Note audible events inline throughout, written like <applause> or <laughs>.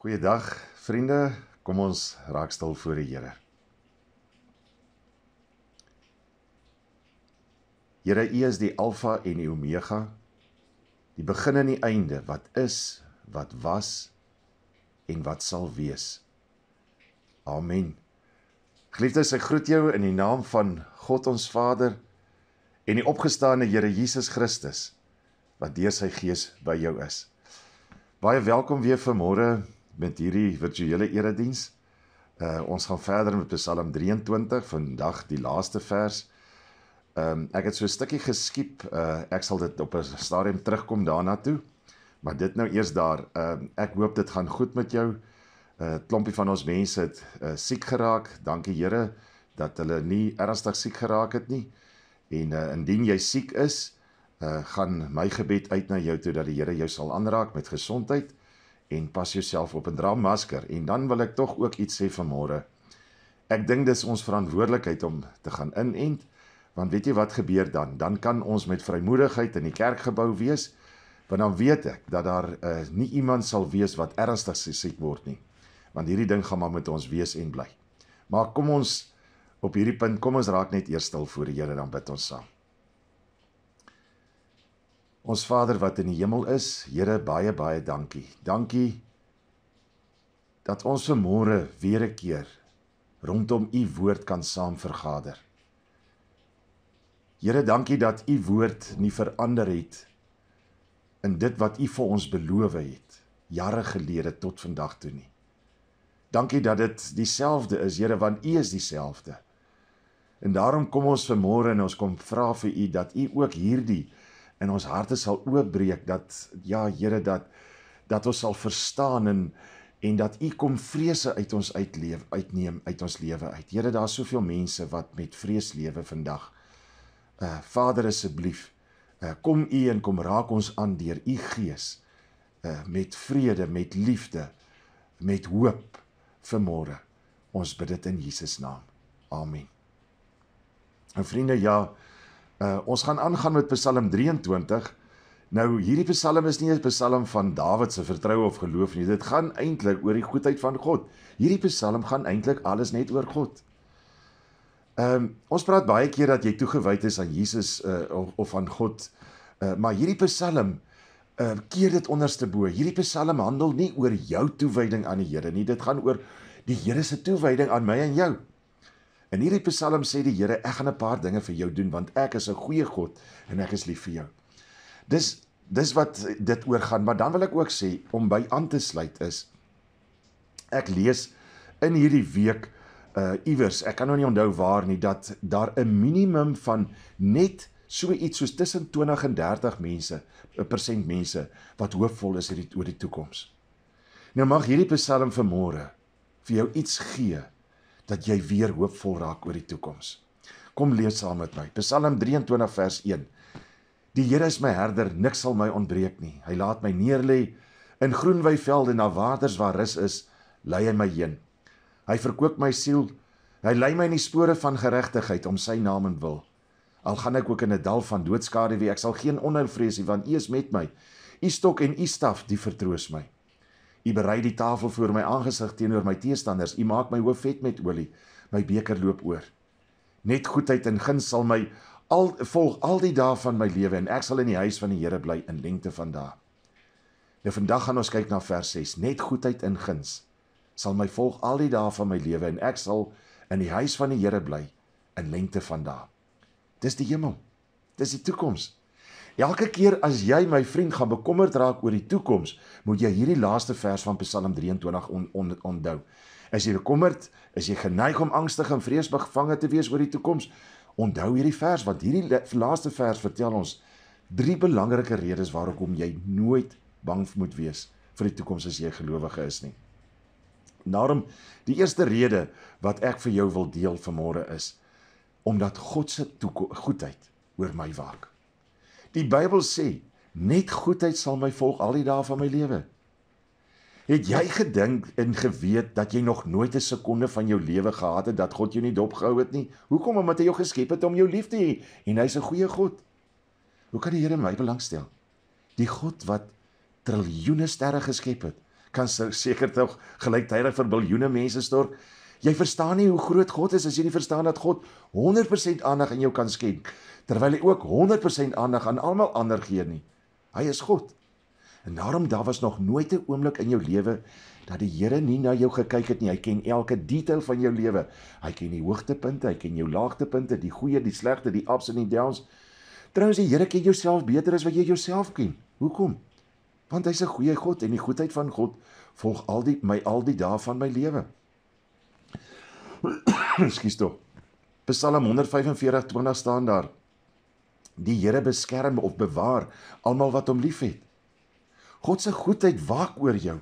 Goeiedag vriende, kom ons raak stil voor die Here. Here, U is die Alfa en die Omega, die begin en die einde, wat is, wat was en wat sal wees. Amen. Geliefdes, ek groet jou in die naam van God ons Vader en die opgestaane Here Jesus Christus wat deur sy gees by jou is. Baie welkom weer vanmôre met hierdie virtuele erediens. Uh ons gaan verder met Psalm 23, vandag die laaste vers. Um ek het so 'n stukkie geskiep. Uh ek sal dit op 'n stadium terugkom daarna toe. Maar dit nou eers daar. Um uh, ek hoop dit gaan goed met jou. 'n uh, eh, Klompie van ons mense het uh, siek geraak. Dankie Here dat hulle nie ernstig siek geraak het nie. En uh, indien jy siek is, uh, gaan my gebed uit na jou toe dat die Here jou sal aanraak met gesondheid en pas jouself op en dra 'n masker. En dan wil ek tog ook iets sê vanmôre. Ek dink dis ons verantwoordelikheid om te gaan inent, want weet jy wat gebeur dan? Dan kan ons met vrymoedigheid in die kerkgebou wees, want dan weet ek dat daar uh, nie iemand sal wees wat ernstig siek word nie. Want hierdie ding gaan maar met ons wees en bly. Maar kom ons op hierdie punt, kom ons raak net eers stil voor die Here dan bid ons saam. Ons Vader wat in die hemel is, Here, baie baie dankie. Dankie dat ons vanmôre weer 'n keer rondom u woord kan saam vergader. Here, dankie dat u woord nie verander het in dit wat u vir ons beloof het jare gelede tot vandag toe nie. Dankie dat dit dieselfde is, Here, want u is dieselfde. En daarom kom ons vanmôre en ons kom vra vir u dat u ook hierdie en ons harte sal oopbreek dat ja Here dat dat ons sal verstaan en en dat u kom vrese uit ons uitleef uitneem uit ons lewe uit. Here daar's soveel mense wat met vrees lewe vandag. Uh Vader asseblief uh, kom u en kom raak ons aan deur u gees uh met vrede, met liefde, met hoop vir môre. Ons bid dit in Jesus naam. Amen. En vriende ja, Uh ons gaan aangaan met Psalm 23. Nou hierdie Psalm is nie 'n Psalm van Dawid se vertroue of geloof nie. Dit gaan eintlik oor die goedheid van God. Hierdie Psalm gaan eintlik alles net oor God. Ehm um, ons praat baie keer dat jy toegewyd is aan Jesus uh of aan God. Uh maar hierdie Psalm uh keer dit onderste bo. Hierdie Psalm handel nie oor jou toewyding aan die Here nie. Dit gaan oor die Here se toewyding aan my en jou. In hierdie Psalm sê die Here, ek gaan 'n paar dinge vir jou doen want ek is 'n goeie God en ek is lief vir jou. Dis dis wat dit oor gaan, maar dan wil ek ook sê om by aan te sluit is ek lees in hierdie week uh iewers, ek kan nou nie onthou waar nie dat daar 'n minimum van net so iets soos tussen 20 en 30 mense, 'n persent mense wat hoopvol is oor die, die toekoms. Nou mag hierdie Psalm vanmôre vir jou iets gee dat jy weer hoopvol raak oor die toekoms. Kom lees saam met my. Psalm 23 vers 1. Die Here is my herder, niks sal my ontbreek nie. Hy laat my neerlê in groen weivelde na waters waar rus is, lei hy my heen. Hy verkoop my siel. Hy lei my in die spore van geregtigheid om sy naam en wil. Al gaan ek ook in 'n dal van doodskade wees, ek sal geen onheil vrees nie, want U is met my. U stok en U staf, die vertroos my. U berei die tafel voor my aangesig teenoor my teestanders. U maak my hoof vet met olie. My beker loop oor. Net goedheid en guns sal my al volg al die dae van my lewe en ek sal in die huis van die Here bly in lengte van dae. Nou vandag gaan ons kyk na vers 6. Net goedheid en guns sal my volg al die dae van my lewe en ek sal in die huis van die Here bly in lengte van dae. Dis die hemel. Dis die toekoms. Elke keer as jy my vriend gaan bekommerd raak oor die toekoms, moet jy hierdie laaste vers van Psalm 23 on, on, onthou. As jy bekommerd, is jy geneig om angstig en vreesbevange te wees oor die toekoms, onthou hierdie vers want hierdie laaste vers vertel ons drie belangrike redes waarom jy nooit bang moet wees vir die toekoms as jy gelowige is nie. Daarom die eerste rede wat ek vir jou wil deel vanmôre is omdat God se goedheid oor my waak. Die Bybel sê, net goedheid sal my volg al die dae van my lewe. Het jy gedink en geweet dat jy nog nooit 'n sekonde van jou lewe gehad het dat God jou nie dopgehou het nie? Hoekom omdat hy jou geskep het om jou lief te hê en hy's 'n goeie God? Hoe kan die Here my belangstel? Die God wat triljoene sterre geskep het, kan seker tog gelyktydig vir biljoene mense stork Jy verstaan nie hoe groot God is as jy nie verstaan dat God 100% aandag aan jou kan skenk terwyl hy ook 100% aandag aan almal ander gee nie. Hy is God. En daarom daar was nog nooit 'n oomblik in jou lewe dat die Here nie na jou gekyk het nie. Hy ken elke detail van jou lewe. Hy ken die hoogtepunte, hy ken jou laagtepunte, die goeie, die slegte, die ups en die downs. Trouens die Here ken jouself beter as wat jy jouself ken. Hoekom? Want hy's 'n goeie God en die goedheid van God volg al die my al die dae van my lewe. <coughs> Ekskuus tog. Psalm 145:20 staan daar: Die Here beskerm of bewaar almal wat hom liefhet. God se goedheid waak oor jou.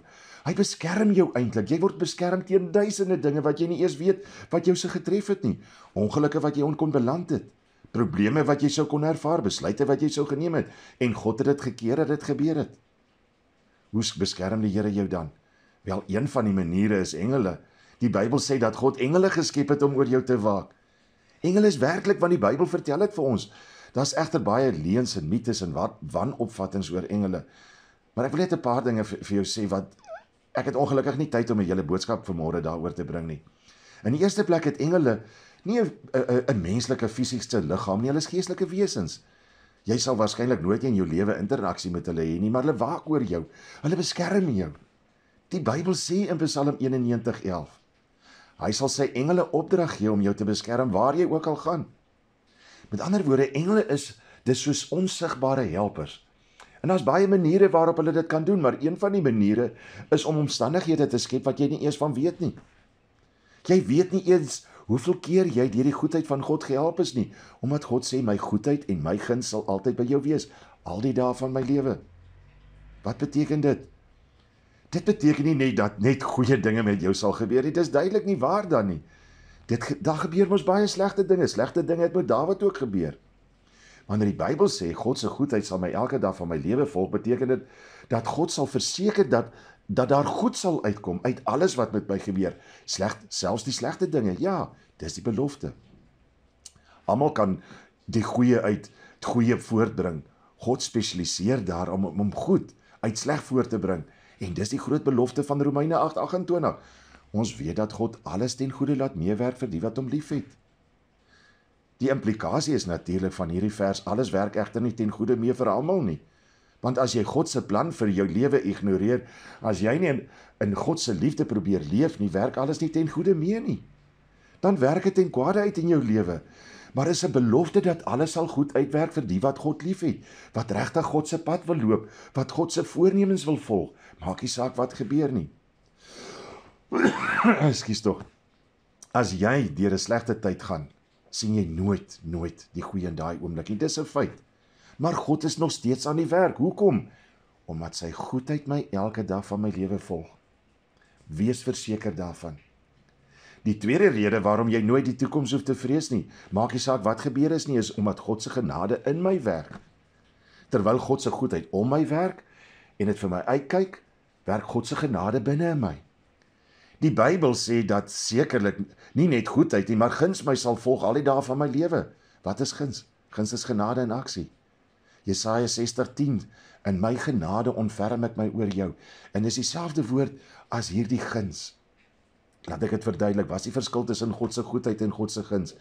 Hy beskerm jou eintlik. Jy word beskerm teen duisende dinge wat jy nie eers weet wat jou se getref het nie. Ongelukke wat jy onkon beland het, probleme wat jy sou kon ervaar, besluite wat jy sou geneem het en God het dit gekeer dat dit gebeur het. Hoe beskerm die Here jou dan? Wel, een van die maniere is engele. Die Bybel sê dat God engele geskep het om oor jou te waak. Engele is werklik want die Bybel vertel dit vir ons. Daar's egter baie leuns en mites en wat wanopvattinge oor engele. Maar ek wil net 'n paar dinge vir, vir jou sê wat ek het ongelukkig nie tyd om 'n hele boodskap vanmôre daaroor te bring nie. In die eerste plek het engele nie 'n menslike fisiese liggaam nie, hulle is geestelike wesens. Jy sal waarskynlik nooit in jou lewe interaksie met hulle hê nie, maar hulle waak oor jou. Hulle beskerm jou. Die Bybel sê in Psalm Hy sal sy engele opdrag gee om jou te beskerm waar jy ook al gaan. Met ander woorde, engele is dis soos onsigbare helpers. En daar's baie maniere waarop hulle dit kan doen, maar een van die maniere is om omstandighede te skep wat jy nie eers van weet nie. Jy weet nie eers hoeveel keer jy deur die goedheid van God gehelp is nie, omdat God sê my goedheid en my guns sal altyd by jou wees al die dae van my lewe. Wat beteken dit? Dit beteken nie net dat net goeie dinge met jou sal gebeur nie. Dis duidelik nie waar dan nie. Dit daar gebeur mos baie slegte dinge. Slegte dinge het met Dawid ook gebeur. Wanneer die Bybel sê God se goedheid sal my elke dag van my lewe volg, beteken dit dat God sal verseker dat dat daar goed sal uitkom uit alles wat met my gebeur, slegs selfs die slegte dinge. Ja, dis die belofte. Almal kan die goeie uit goeie voortbring. God spesialiseer daar om om goed uit sleg voort te bring. En dis die groot belofte van Romeine 8:28. Ons weet dat God alles ten goeie laat meewerk vir die wat hom liefhet. Die implikasie is natuurlik van hierdie vers alles werk egter nie ten goeie mee vir almal nie. Want as jy God se plan vir jou lewe ignoreer, as jy nie in, in God se liefde probeer leef nie, werk alles nie ten goeie mee nie. Dan werk dit ten kwade uit in jou lewe maar is 'n belofte dat alles sal goed uitwerk vir die wat God liefhet, wat regtig God se pad wil loop, wat God se voornemens wil volg, maak nie saak wat gebeur nie. <coughs> Ekskuus tog. As jy deur 'n slegte tyd gaan, sien jy nooit nooit die goeie in daai oomblik nie. Dis 'n feit. Maar God is nog steeds aan die werk. Hoekom? Omdat sy goedheid my elke dag van my lewe volg. Wees verseker daarvan. Die tweede rede waarom jy nooit die toekoms hoef te vrees nie, maak nie saak wat gebeur is nie, is omdat God se genade in my werk. Terwyl God se goedheid om my werk en dit vir my uitkyk, werk God se genade binne in my. Die Bybel sê dat sekerlik nie net goedheid nie, maar guns my sal volg al die dae van my lewe. Wat is guns? Guns is genade in aksie. Jesaja 60:10 In my genade ontferm ek my oor jou. En dis dieselfde woord as hierdie guns. Laat ek dit verduidelik, wat is die verskil tussen God se goedheid en God se guns?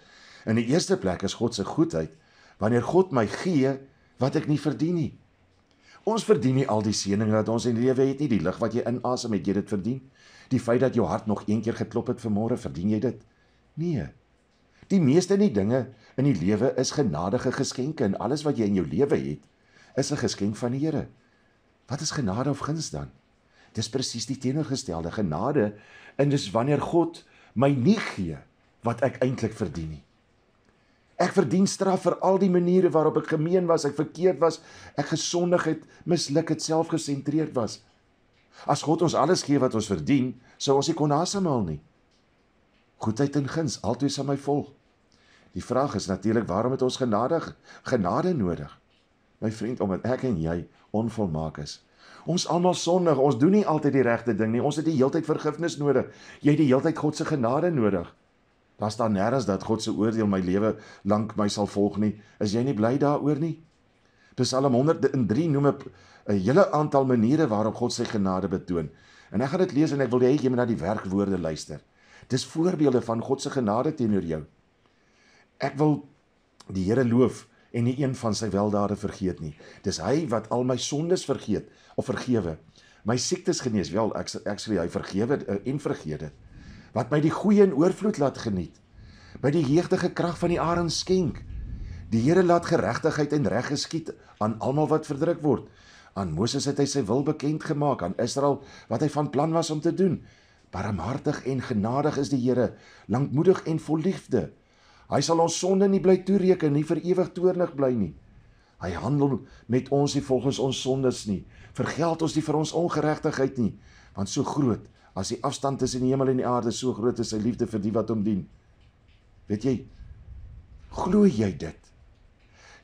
In die eerste plek is God se goedheid wanneer God my gee wat ek nie verdien nie. Ons verdien nie al die seëninge wat ons in die lewe het nie, die lig wat jy inasem het jy dit verdien. Die feit dat jou hart nog een keer geklop het vanmôre, verdien jy dit? Nee. Die meeste in die dinge in die lewe is genadige geskenke en alles wat jy in jou lewe het, is 'n geskenk van die Here. Wat is genade of guns dan? Dis presies die teenoorgestelde genade en dis wanneer God my nie gee wat ek eintlik verdien nie. Ek verdien straf vir al die maniere waarop ek gemeen was, ek verkeerd was, ek gesondig het, misluk het, selfgesentreerd was. As God ons alles gee wat ons verdien, sou ons nie kon asemhaal nie. Goedheid en guns altyd aan my volg. Die vraag is natuurlik waarom het ons genadig genade nodig? My vriend, omdat ek en jy onvolmaak is. Ons almal sondig. Ons doen nie altyd die regte ding nie. Ons het die heeltyd vergifnis nodig. Jy het die heeltyd God se genade nodig. Was daar nêrens dat God se oordeel my lewe lank my sal volg nie? Is jy nie bly daaroor nie? Psalm 103 noem 'n hele aantal maniere waarop God sy genade betoon. En ek gaan dit lees en ek wil hê jy moet na die werkwoorde luister. Dis voorbeelde van God se genade teenoor jou. Ek wil die Here loof en nie een van sy weldade vergeet nie. Dis hy wat al my sondes vergeet of vergewe. My siektes genees. Wel, ek actually hy vergewe eh, en vergeet dit. Wat my die goeie en oorvloed laat geniet. By die jeugdige krag van die Aaron skenk. Die Here laat geregtigheid en reg geskied aan almal wat verdruk word. Aan Moses het hy sy wil bekend gemaak aan Israel wat hy van plan was om te doen. Barmhartig en genadig is die Here, lankmoedig en vol liefde. Hy sal ons sonde nie bly toereken nie vir ewig toornig bly nie. Hy handel met ons nie volgens ons sondes nie. Vergeld ons nie vir ons ongeregtigheid nie, want so groot as die afstand tussen die hemel en die aarde, so groot is sy liefde vir die wat hom dien. Weet jy? Glo jy dit?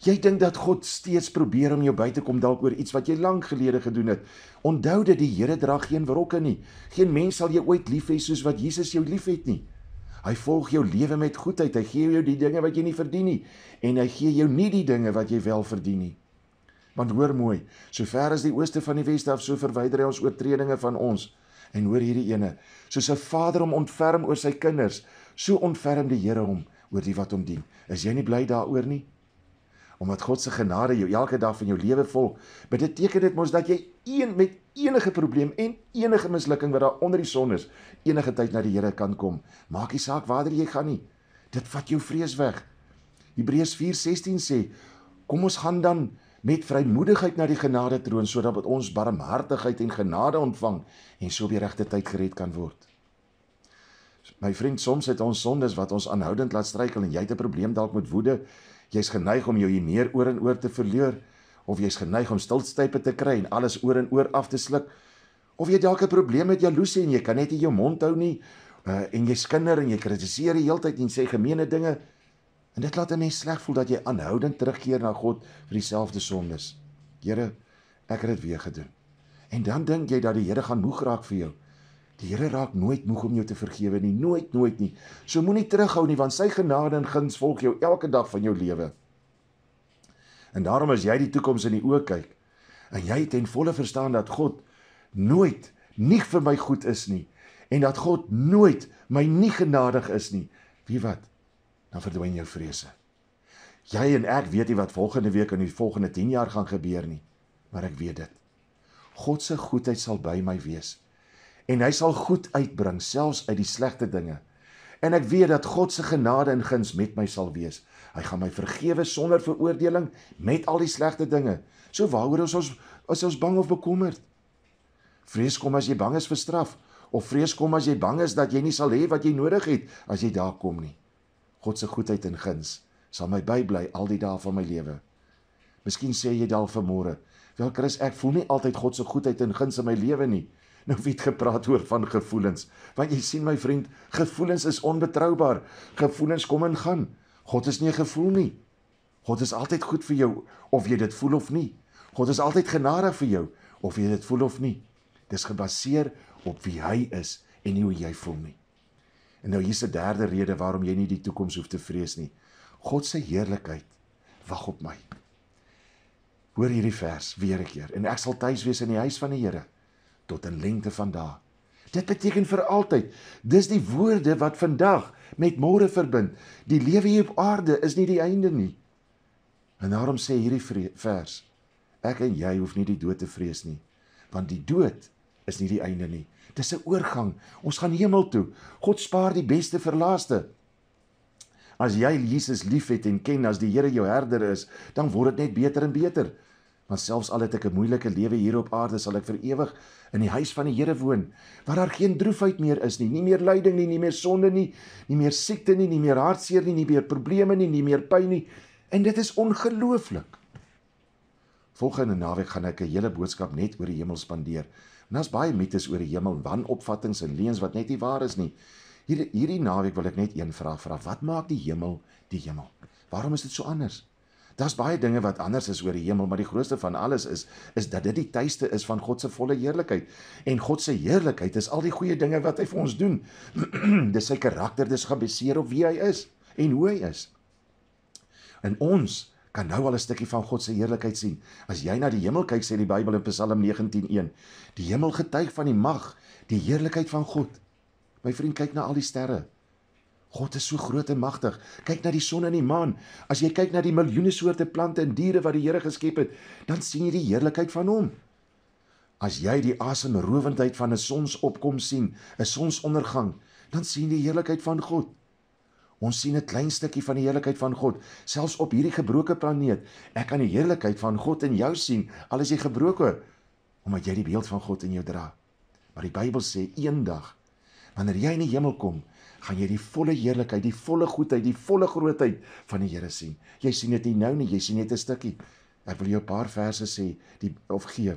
Jy dink dat God steeds probeer om jou by te kom dalk oor iets wat jy lank gelede gedoen het. Onthou dat die Here dra geen wrokke nie. Geen mens sal jou ooit lief hê soos wat Jesus jou liefhet nie. Hy volg jou lewe met goedheid. Hy gee jou die dinge wat jy nie verdien nie en hy gee jou nie die dinge wat jy wel verdien nie. Want hoor mooi, sover as die ooste van die weste af, so verwyder hy ons oortredinge van ons. En hoor hierdie ene, soos 'n vader hom ontferm oor sy kinders, so ontferm die Here hom oor die wat hom dien. Is jy nie bly daaroor nie? omdat God se genade jou elke dag van jou lewe vol. Dit beteken dit mos dat jy een met enige probleem en enige mislukking wat daar onder die son is, enige tyd na die Here kan kom. Maak nie saak waar jy gaan nie. Dit vat jou vrees weg. Hebreërs 4:16 sê, kom ons gaan dan met vrymoedigheid na die genade troon sodat ons barmhartigheid en genade ontvang en so op die regte tyd gered kan word. My vriend, soms het ons sondes wat ons aanhoudend laat struikel en jy het 'n probleem dalk met woede jy's geneig om jou hier meer oor en oor te verleer of jy's geneig om stilstype te kry en alles oor en oor af te sluk of jy dalk 'n probleem met jaloesie en jy kan net nie jou mond hou nie uh, en jy skinder en jy kritiseer die hele tyd en sê gemeene dinge en dit laat 'n mens sleg voel dat jy aanhoudend terugkeer na God vir dieselfde sondes. Here, ek het dit weer gedoen. En dan dink jy dat die Here gaan moeg raak vir jou. Die Here raak nooit moeg om jou te vergewe nie, nooit nooit nie. So moenie terughou nie want sy genade en guns volg jou elke dag van jou lewe. En daarom as jy die toekoms in die oë kyk en jy ten volle verstaan dat God nooit nie vir my goed is nie en dat God nooit my nie genadig is nie, weet wat? Dan verdwyn jou vrese. Jy en ek weet nie wat volgende week en die volgende 10 jaar gaan gebeur nie, maar ek weet dit. God se goedheid sal by my wees en hy sal goed uitbring selfs uit die slegte dinge. En ek weet dat God se genade en guns met my sal wees. Hy gaan my vergewe sonder veroordeling met al die slegte dinge. So waaroor ons ons as ons bang of bekommerd. Vrees kom as jy bang is vir straf of vrees kom as jy bang is dat jy nie sal hê wat jy nodig het as jy daar kom nie. God se goedheid en guns sal my bybly al die dae van my lewe. Miskien sê jy dalk vanmôre, "Wel Chris, ek voel nie altyd God se goedheid en guns in my lewe nie." Nou wie het gepraat oor van gevoelens? Want jy sien my vriend, gevoelens is onbetroubaar. Gevoelens kom en gaan. God is nie 'n gevoel nie. God is altyd goed vir jou of jy dit voel of nie. God is altyd genadig vir jou of jy dit voel of nie. Dis gebaseer op wie hy is en nie hoe jy voel nie. En nou hier's 'n derde rede waarom jy nie die toekoms hoef te vrees nie. God se heerlikheid wag op my. Hoor hierdie vers weer 'n keer en ek sal tuis wees in die huis van die Here tot 'n lengte van dae. Dit beteken vir altyd. Dis die woorde wat vandag met môre verbind. Die lewe hier op aarde is nie die einde nie. En daarom sê hierdie vers: Ek en jy hoef nie die dood te vrees nie, want die dood is nie die einde nie. Dis 'n oorgang. Ons gaan hemel toe. God spaar die beste vir laaste. As jy Jesus liefhet en ken as die Here jou herder is, dan word dit net beter en beter want selfs al het ek 'n moeilike lewe hier op aarde, sal ek vir ewig in die huis van die Here woon, waar daar geen droefheid meer is nie, nie meer lyding nie, nie meer sonde nie, nie meer siekte nie, nie meer hartseer nie, nie meer probleme nie, nie meer pyn nie. En dit is ongelooflik. Volgende naweek gaan ek 'n hele boodskap net oor die hemel spandeer. En daar's baie mites oor die hemel, wanopvattinge en leuns wat net nie waar is nie. Hier hierdie naweek wil ek net een vraag vra. Wat maak die hemel die hemel? Waarom is dit so anders? Daar's baie dinge wat anders is oor die hemel, maar die grootste van alles is is dat dit die tuiste is van God se volle heerlikheid. En God se heerlikheid is al die goeie dinge wat hy vir ons doen. <clears throat> dis sy karakter, dis gebaseer op wie hy is en hoe hy is. En ons kan nou al 'n stukkie van God se heerlikheid sien. As jy na die hemel kyk, sê die Bybel in Psalm 19:1, die hemel getuig van die mag, die heerlikheid van God. My vriend kyk na al die sterre. God is so groot en magtig. Kyk na die son en die maan. As jy kyk na die miljoene soorte plante en diere wat die Here geskep het, dan sien jy die heerlikheid van hom. As jy die asemrowendheid van 'n sonsopkom sien, 'n sonsondergang, dan sien jy die heerlikheid van God. Ons sien 'n klein stukkie van die heerlikheid van God, selfs op hierdie gebroke planeet. Ek kan die heerlikheid van God in jou sien, al is jy gebroke, omdat jy die beeld van God in jou dra. Maar die Bybel sê eendag wanneer jy in die hemel kom, gaan jy die volle heerlikheid, die volle goedheid, die volle grootheid van die Here sien. Jy sien dit nou nie, jy sien net 'n stukkie. Ek wil jou 'n paar verse sê die of gee.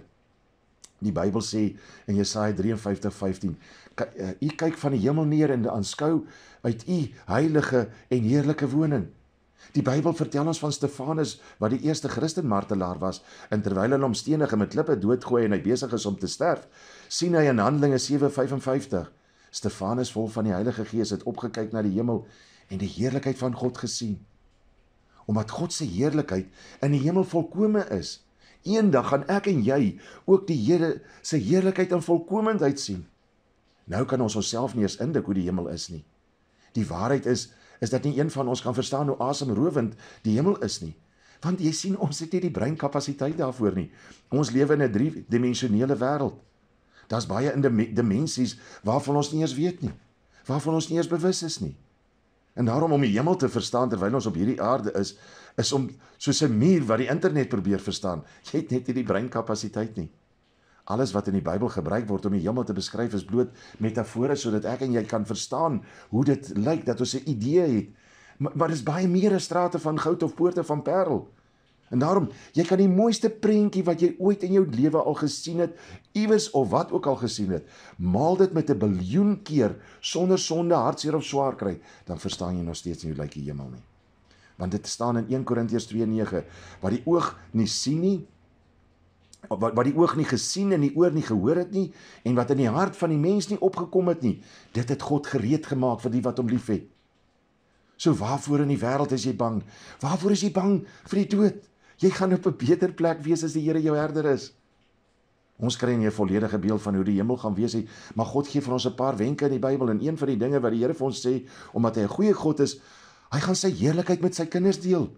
Die Bybel sê in Jesaja 53:15, eh, u kyk van die hemel neer en aanskou uit u heilige en heerlike woning. Die Bybel vertel ons van Stefanus wat die eerste Christen martelaar was, en terwyl hulle hom stenige met klippe doodgooi en hy besig is om te sterf, sien hy in Handelinge Stefanus vol van die Heilige Gees het opgekyk na die hemel en die heerlikheid van God gesien. Omdat God se heerlikheid in die hemel volkome is, eendag gaan ek en jy ook die Here se heerlikheid in volkomendheid sien. Nou kan ons onsself nie eens indink hoe die hemel is nie. Die waarheid is is dat nie een van ons kan verstaan hoe asemrowend die hemel is nie. Want jy sien ons het nie die breinkapasiteit daarvoor nie. Ons lewe in 'n 3-dimensionele wêreld. Daar's baie in dimensies waarvan ons nie eens weet nie, waarvan ons nie eens bewus is nie. En daarom om die hemel te verstaan terwyl ons op hierdie aarde is, is om soos 'n muur wat die internet probeer verstaan. Jy het net nie die breinkapasiteit nie. Alles wat in die Bybel gebruik word om die hemel te beskryf is bloot metafore sodat ek en jy kan verstaan hoe dit lyk dat ons 'n idee het. Maar, maar dis baie meer as strate van goud of poorte van parel. En daarom, jy kan die mooiste prentjie wat jy ooit in jou lewe al gesien het, iewers of wat ook al gesien het, maal dit met 'n biljoen keer sonder sonde hartseer of swaar kry, dan verstaan jy nog steeds nie hoe lyk die hemel nie. Want dit staan in 1 Korintiërs 2:9, wat die oog nie sien nie, wat wat die oog nie gesien en die oor nie gehoor het nie en wat in die hart van die mens nie opgekom het nie, dit het God gereed gemaak vir die wat hom liefhet. So waarvoor in die wêreld is jy bang? Waarvoor is jy bang vir die dood? Jy gaan op 'n beter plek wees as die Here jou herder is. Ons kry nie 'n volledige beeld van hoe die hemel gaan wees nie, maar God gee vir ons 'n paar wenke in die Bybel en een van die dinge wat die Here vir ons sê, omdat hy 'n goeie God is, hy gaan sy heerlikheid met sy kinders deel.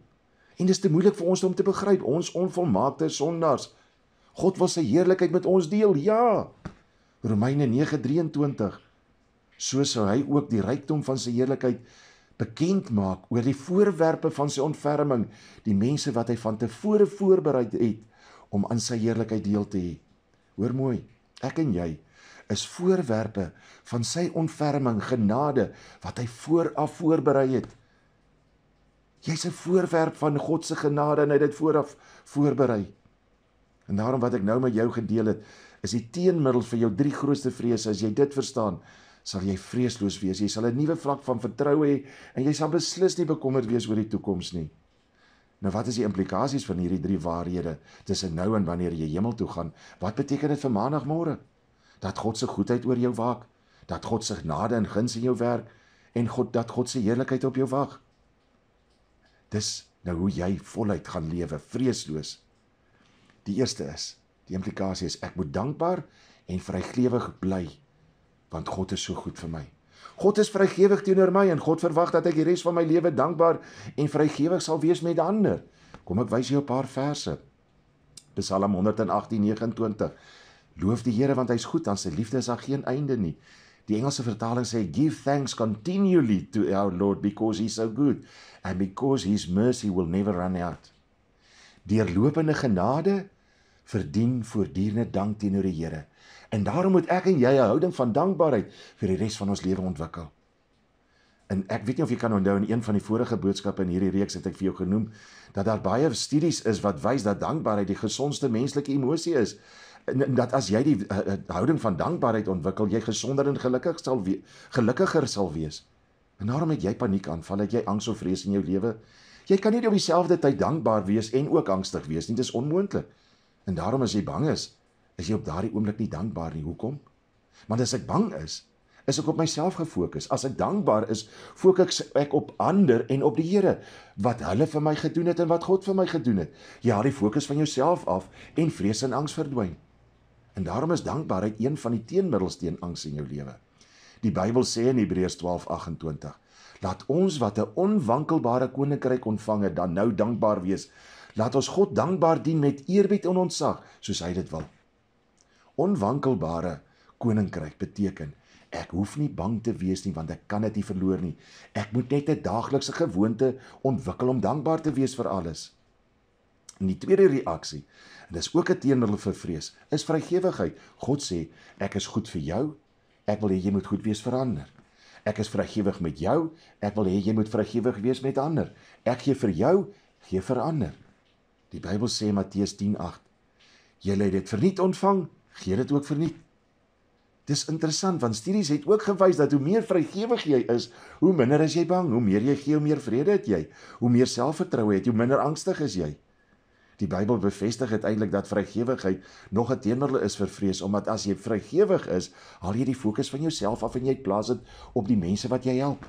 En dis te moeilik vir ons om te begryp, ons onvolmaakte sondaars. God wil sy heerlikheid met ons deel. Ja. Romeine 9:23 So sou hy ook die rykdom van sy heerlikheid bekend maak oor die voorwerpe van sy ontferming, die mense wat hy van tevore voorberei het om aan sy heerlikheid deel te hê. Hoor mooi, ek en jy is voorwerpe van sy ontferming, genade wat hy vooraf voorberei het. Jy's 'n voorwerp van God se genade en hy het dit vooraf voorberei. En daarom wat ek nou met jou gedeel het, is die teenmiddel vir jou drie grootste vrese as jy dit verstaan sal jy vreesloos wees. Jy sal 'n nuwe vlak van vertroue hê en jy sal beslis nie bekommerd wees oor die toekoms nie. Nou wat is die implikasies van hierdie drie waarhede tussen nou en wanneer jy hemel toe gaan? Wat beteken dit vir maandagmôre? Dat God se goedheid oor jou waak, dat God se genade en guns in jou werk en God dat God se heerlikheid op jou wag. Dis nou hoe jy voluit gaan lewe, vreesloos. Die eerste is, die implikasie is ek moet dankbaar en vrygewig bly want God is so goed vir my. God is vrygewig teenoor my en God verwag dat ek die res van my lewe dankbaar en vrygewig sal wees met ander. Kom ek wys jou 'n paar verse. Psalm 118:29. Loof die Here want hy is goed, aan sy liefde is daar geen einde nie. Die Engelse vertaling sê give thanks continually to our Lord because he's so good and because his mercy will never run out. Deurlopende genade verdien voortdurende dank teenoor die Here. En daarom moet ek en jy 'n houding van dankbaarheid vir die res van ons lewe ontwikkel. En ek weet nie of jy kan onthou in een van die vorige boodskappe in hierdie reeks het ek vir jou genoem dat daar baie studies is wat wys dat dankbaarheid die gesondste menslike emosie is en dat as jy die uh, uh, houding van dankbaarheid ontwikkel, jy gesonder en gelukkig sal wees, gelukkiger sal wees. En daarom het jy paniekaanvalle, jy angs of vrees in jou lewe. Jy kan nie op dieselfde tyd dankbaar wees en ook angstig wees nie. Dit is onmoontlik. En daarom as jy bang is, is jy op daardie oomblik nie dankbaar nie. Hoekom? Want as ek bang is, is ek op myself gefokus. As ek dankbaar is, fokus ek op ander en op die Here wat hulle vir my gedoen het en wat God vir my gedoen het. Jy ja, haal die fokus van jouself af en vrees en angs verdwyn. En daarom is dankbaarheid een van die teenmiddels teen angs in jou lewe. Die Bybel sê in Hebreërs 12:28, laat ons wat 'n onwankelbare koninkryk ontvang het, dan nou dankbaar wees Laat ons God dankbaar dien met eerbied en ontzag, soos hy dit wil. Onwankelbare koninkryk beteken ek hoef nie bang te wees nie want ek kan dit nie verloor nie. Ek moet net 'n daaglikse gewoonte ontwikkel om dankbaar te wees vir alles. En die tweede reaksie, en dis ook 'n teenoor vir vrees, is vrygewigheid. God sê, ek is goed vir jou. Ek wil hê jy moet goed wees vir ander. Ek is vrygewig met jou. Ek wil hê jy moet vrygewig wees met ander. Ek gee vir jou, gee vir ander. Die Bybel sê Matteus 10:8. Julle het dit verniet ontvang, gee dit ook verniet. Dis interessant want studies het ook gewys dat hoe meer vrygewig jy is, hoe minder is jy bang, hoe meer jy gee, hoe meer vrede het jy, hoe meer selfvertroue het jy, hoe minder angstig is jy. Die Bybel bevestig uiteindelik dat vrygewigheid nog 'n teenoordel is vir vrees, omdat as jy vrygewig is, haal jy die fokus van jouself af en jy plaas dit op die mense wat jy help.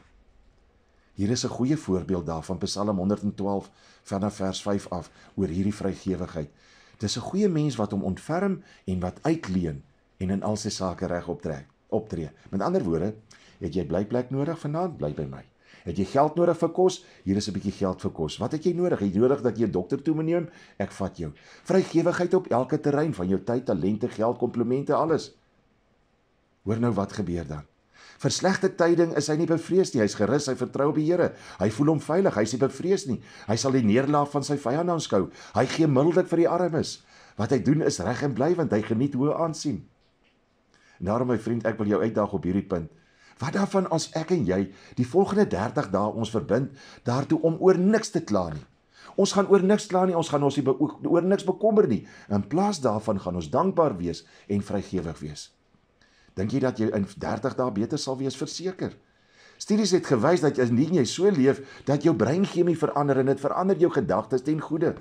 Hier is 'n goeie voorbeeld daarvan Psalm 112 vanaf vers 5 af oor hierdie vrygewigheid. Dis 'n goeie mens wat hom ontferm en wat uitleen en in al sy sake reg optrek, optree. Met ander woorde, het jy blyplek nodig vanaand, bly by my. Het jy geld nodig vir kos? Hier is 'n bietjie geld vir kos. Wat het jy nodig? Het jy nodig dat jy 'n dokter toe meeneem? Ek vat jou. Vrygewigheid op elke terrein van jou tyd, talente, geld, komplimente, alles. Hoor nou wat gebeur dan? Vir slegte tyding is hy nie bevrees nie. Hy's gerus, hy vertrou op die Here. Hy voel hom veilig. Hy's nie bevrees nie. Hy sal die nederlaag van sy vyande aanskou. Hy gee mildelik vir die armes. Wat hy doen is reg en bly want hy geniet hoë aansien. En daarom my vriend, ek wil jou uitdaag op hierdie punt. Wat daarvan as ek en jy die volgende 30 dae ons verbind daartoe om oor niks te kla nie. Ons gaan oor niks kla nie, ons gaan ons nie oor niks bekommer nie. In plaas daarvan gaan ons dankbaar wees en vrygewig wees. Dink jy dat jy in 30 dae beter sal wees verseker? Studies het gewys dat indien jy so leef dat jou breinchemie verander en dit verander jou gedagtes ten goeie.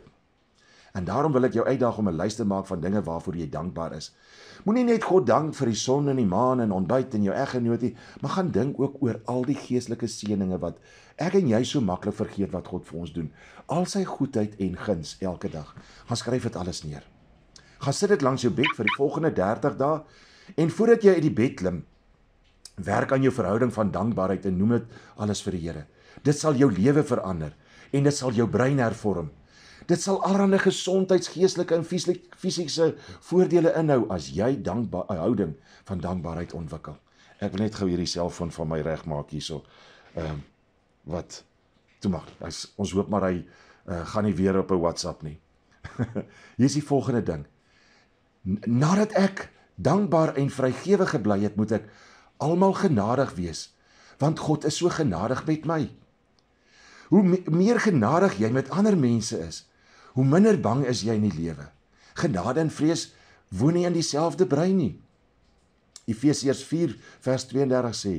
En daarom wil ek jou uitdaag om 'n lys te maak van dinge waarvoor jy dankbaar is. Moenie net God dank vir die son en die maan en ontbyt en jou eggenootie, maar gaan dink ook oor al die geestelike seënings wat ek en jy so maklik vergeet wat God vir ons doen. Al sy goedheid en guns elke dag. Gaan skryf dit alles neer. Gaan sit dit langs jou bed vir die volgende 30 dae. En voordat jy uit die bed klim, werk aan jou verhouding van dankbaarheid en noem dit alles vir die Here. Dit sal jou lewe verander en dit sal jou brein hervorm. Dit sal allerlei gesondheidsgeestelike en fisiese voordele inhou as jy dankbaar houding van dankbaarheid ontwikkel. Ek wil net gou hierdie selfoon van my regmaak hierso. Ehm uh, wat toe maar. As, ons hoop maar hy uh, gaan nie weer op 'n WhatsApp nie. <laughs> Hier is die volgende ding. N nadat ek dankbaar en vrygewige blyheid moet ek almal genadig wees want God is so genadig met my. Hoe me meer genadig jy met ander mense is, hoe minder bang is jy in die lewe. Genade en vrees woon nie in dieselfde brein nie. Efesiërs 4:32 sê: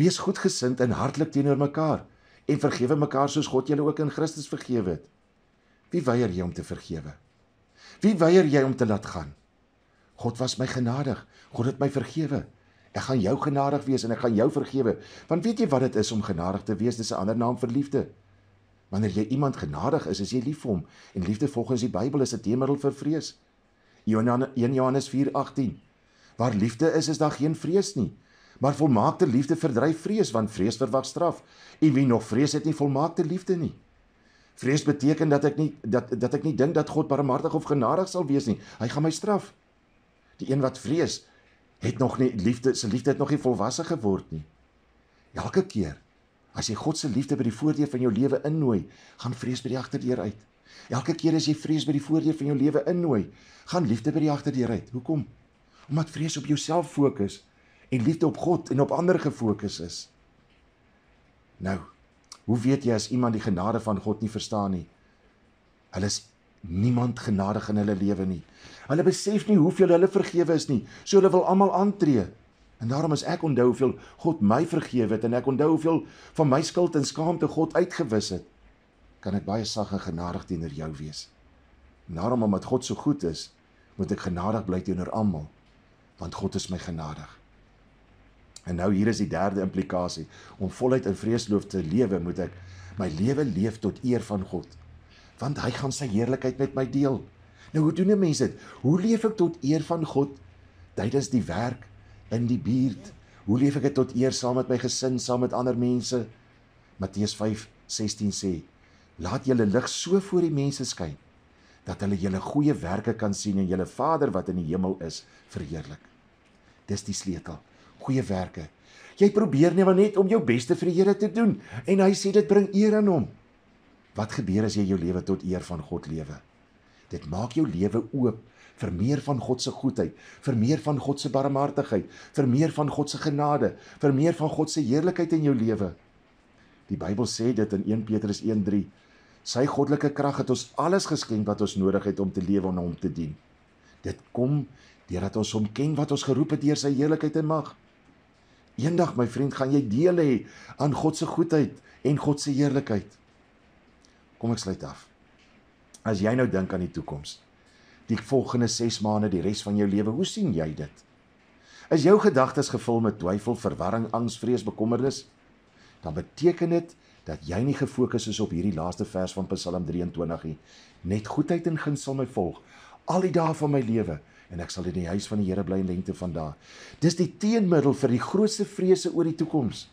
Wees goedgesind en hartlik teenoor mekaar en vergewe mekaar soos God julle ook in Christus vergewe het. Wie weier jy om te vergewe? Wie weier jy om te laat gaan? God was my genadig. God het my vergewe. Ek gaan jou genadig wees en ek gaan jou vergewe. Want weet jy wat dit is om genadig te wees? Dis 'n ander naam vir liefde. Wanneer jy iemand genadig is, is jy lief vir hom. En liefde volgens die Bybel is 'n teemiddel vir vrees. Johannes 1 Johannes 4:18. Waar liefde is, is daar geen vrees nie. Maar volmaakte liefde verdryf vrees, want vrees verwag straf. En wie nog vrees het nie volmaakte liefde nie. Vrees beteken dat ek nie dat dat ek nie dink dat God barmhartig of genadig sal wees nie. Hy gaan my straf. Die een wat vrees het nog nie liefde, sy liefde het nog nie volwasse geword nie. Elke keer as jy God se liefde by die voordeur van jou lewe innooi, gaan vrees by die agterdeur uit. Elke keer as jy vrees by die voordeur van jou lewe innooi, gaan liefde by die agterdeur uit. Hoekom? Omdat vrees op jouself fokus en liefde op God en op ander gefokus is. Nou, hoe weet jy as iemand die genade van God nie verstaan nie? Hulle is niemand genadig in hulle lewe nie. Hulle besef nie hoeveel hulle vergewe is nie. So hulle wil almal aantree. En daarom as ek onthou hoeveel God my vergewe het en ek onthou hoeveel van my skuld en skaamte God uitgewis het, kan ek baie sag en genadig teenoor jou wees. En daarom omdat God so goed is, moet ek genadig bly teenoor almal, want God is my genadig. En nou hier is die derde implikasie. Om voluit in vreesloof te lewe, moet ek my lewe leef tot eer van God, want hy gaan sy heerlikheid met my deel. Nou hoe doen 'n mens dit? Hoe leef ek tot eer van God tydens die werk in die buurt? Hoe leef ek dit tot eer saam met my gesin, saam met ander mense? Matteus 5:16 sê: Laat julle lig so voor die mense skyn dat hulle julle goeie werke kan sien en julle Vader wat in die hemel is verheerlik. Dis die sleutel, goeie werke. Jy probeer nie nou maar net om jou beste vir die Here te doen en hy sê dit bring eer aan hom. Wat gebeur as jy jou lewe tot eer van God lewe? Dit maak jou lewe oop vir meer van God se goedheid, vir meer van God se barmhartigheid, vir meer van God se genade, vir meer van God se heerlikheid in jou lewe. Die Bybel sê dit in 1 Petrus 1:3. Sy goddelike krag het ons alles geskenk wat ons nodig het om te lewe en hom te dien. Dit kom deurdat ons hom ken wat ons geroep het deur sy heerlikheid en mag. Eendag my vriend, gaan jy deel hê aan God se goedheid en God se heerlikheid. Kom ek sluit af. As jy nou dink aan die toekoms, die volgende 6 maande, die res van jou lewe, hoe sien jy dit? Is jou gedagtes gevul met twyfel, verwarring, angs, vrees, bekommernis? Dan beteken dit dat jy nie gefokus is op hierdie laaste vers van Psalm 23 nie. Net goedheid en guns sal my volg al die dae van my lewe en ek sal in die huis van die Here bly in lengte van dae. Dis die teenmiddel vir die grootste vrese oor die toekoms.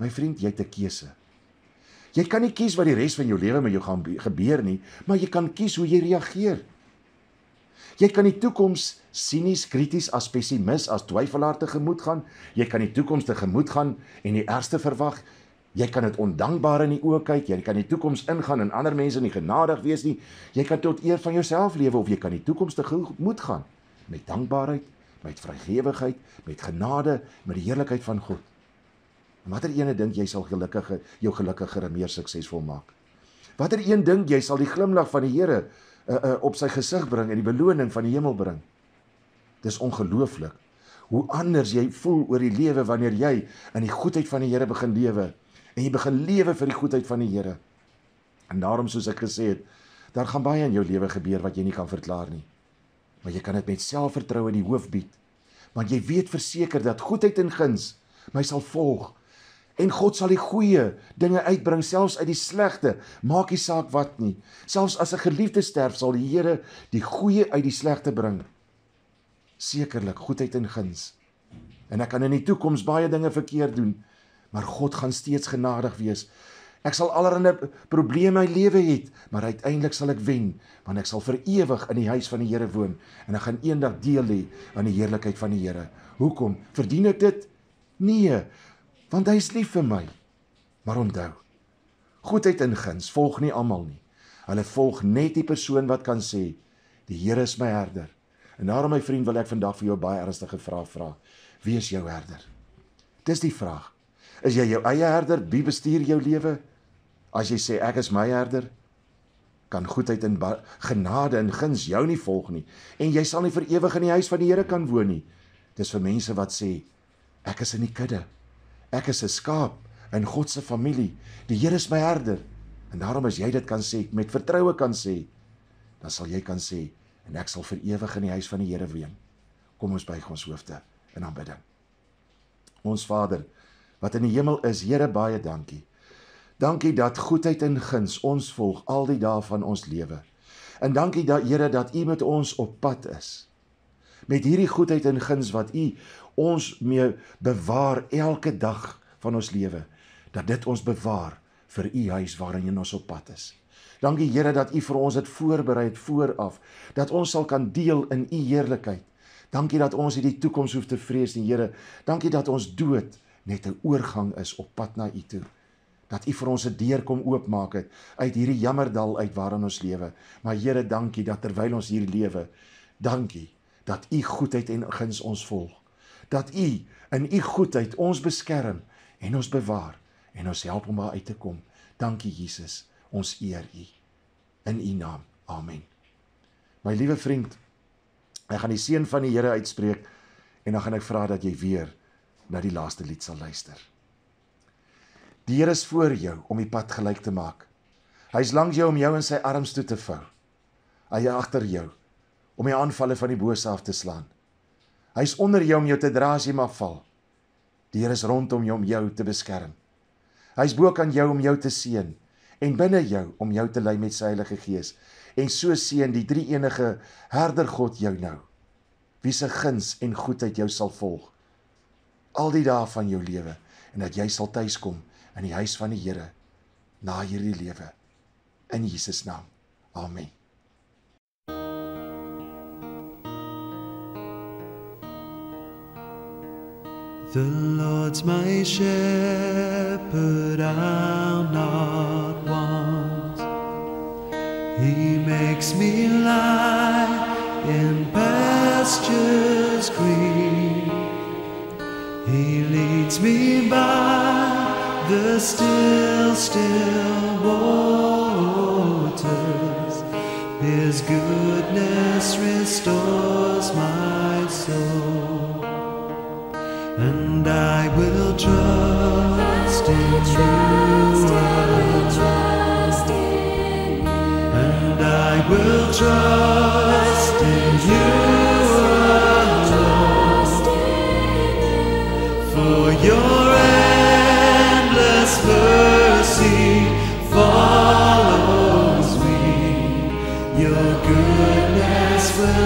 My vriend, jy het 'n keuse. Jy kan nie kies wat die res van jou lewe met jou gaan gebeur nie, maar jy kan kies hoe jy reageer. Jy kan die toekoms sinies, krities as pessimis, as twyfelaar te gemoed gaan. Jy kan die toekoms te gemoed gaan en die ergste verwag. Jy kan dit ondankbaar in die oë kyk. Jy kan die toekoms ingaan en ander mense nie genadig wees nie. Jy kan tot eer van jouself lewe of jy kan die toekoms te gemoed gaan met dankbaarheid, met vrygewigheid, met genade, met die heerlikheid van God. Watter ene dink jy sal gelukkige jou gelukkiger en meer suksesvol maak? Watter een dink jy sal die glimlag van die Here uh, uh, op sy gesig bring en die beloning van die hemel bring? Dis ongelooflik hoe anders jy voel oor die lewe wanneer jy in die goedheid van die Here begin lewe en jy begin lewe vir die goedheid van die Here. En daarom soos ek gesê het, daar gaan baie in jou lewe gebeur wat jy nie kan verklaar nie. Maar jy kan dit met selfvertroue in die hoof bied, want jy weet verseker dat goedheid en guns my sal volg En God sal die goeie dinge uitbring selfs uit die slegte, maak nie saak wat nie. Selfs as 'n geliefde sterf, sal die Here die goeie uit die slegte bring. Sekerlik, goedheid en guns. En ek kan in die toekoms baie dinge verkeerd doen, maar God gaan steeds genadig wees. Ek sal allerlei probleme in my lewe hê, maar uiteindelik sal ek wen, want ek sal vir ewig in die huis van die Here woon en ek gaan eendag deel hê aan die heerlikheid van die Here. Hoekom? Verdien ek dit? Nee, want hy's lief vir my. Maar onthou, goedheid en guns volg nie almal nie. Hulle volg net die persoon wat kan sê die Here is my herder. En daarom my vriend wil ek vandag vir jou baie ernstige vraag vra. Wie is jou herder? Dis die vraag. Is jy jou eie herder? Wie bestuur jou lewe? As jy sê ek is my herder, kan goedheid en genade en guns jou nie volg nie en jy sal nie vir ewig in die huis van die Here kan woon nie. Dis vir mense wat sê ek is in die kudde. Ek is 'n skaap in God se familie. Die Here is my herder. En daarom as jy dit kan sê met vertroue kan sê, dan sal jy kan sê en ek sal vir ewig in die huis van die Here woon. Kom ons buig ons hoofde in aanbidding. Ons Vader wat in die hemel is, Here baie dankie. Dankie dat goedheid en guns ons volg al die dae van ons lewe. En dankie dat Here dat U met ons op pad is. Met hierdie goedheid en guns wat U ons mee bewaar elke dag van ons lewe dat dit ons bewaar vir u huis waarin jy ons op pad is. Dankie Here dat u vir ons dit voorberei het vooraf dat ons sal kan deel in u heerlikheid. Dankie dat ons hierdie toekoms hoef te vrees nie Here. Dankie dat ons dood net 'n oorgang is op pad na u toe. Dat u vir ons 'n deur kom oopmaak het uit hierdie jammerdal uit waarin ons lewe. Maar Here, dankie dat terwyl ons hier lewe, dankie dat u goedheid en guns ons volg dat u in u goedheid ons beskerm en ons bewaar en ons help om daar uit te kom. Dankie Jesus, ons eer u in u naam. Amen. My liewe vriend, ek gaan die seën van die Here uitspreek en dan gaan ek vra dat jy weer na die laaste lied sal luister. Die Here is voor jou om die pad gelyk te maak. Hy's langs jou om jou in sy arms toe te vou. Hy is agter jou om die aanvalle van die bose af te slaan. Hy's onder jou om jou te dra as jy mag val. Die Here is rondom jou om jou te beskerm. Hy's bo kan jou om jou te seën en binne jou om jou te lei met sy Heilige Gees. En so seën die drie enige Herder God jou nou. Wie se guns en goedheid jou sal volg al die dae van jou lewe en dat jy sal tuiskom in die huis van die Here na hierdie lewe in Jesus naam. Amen. The Lord's my shepherd, I'll not want. He makes me lie in pastures green. He leads me by the still, still waters. His goodness restores my soul and I will trust in you. For your endless mercy follows me. Your goodness will.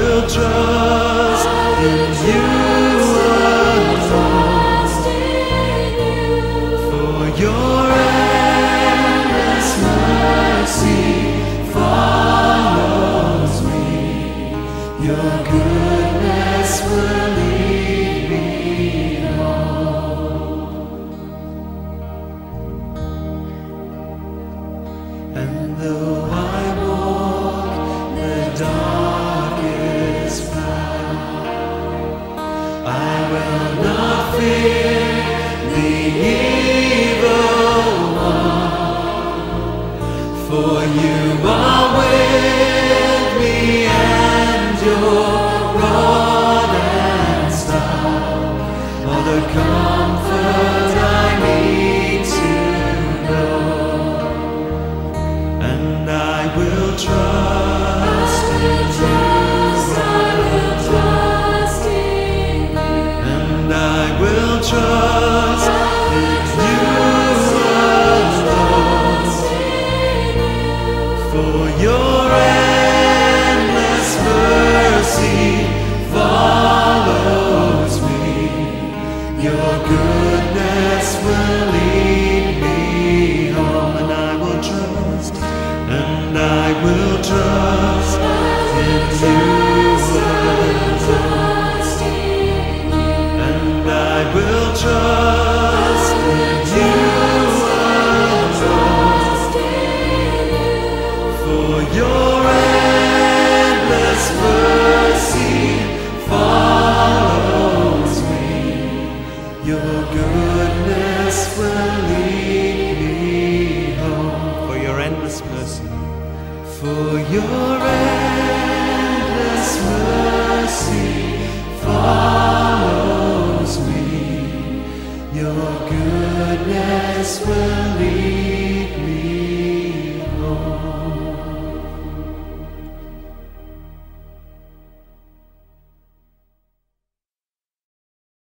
will try.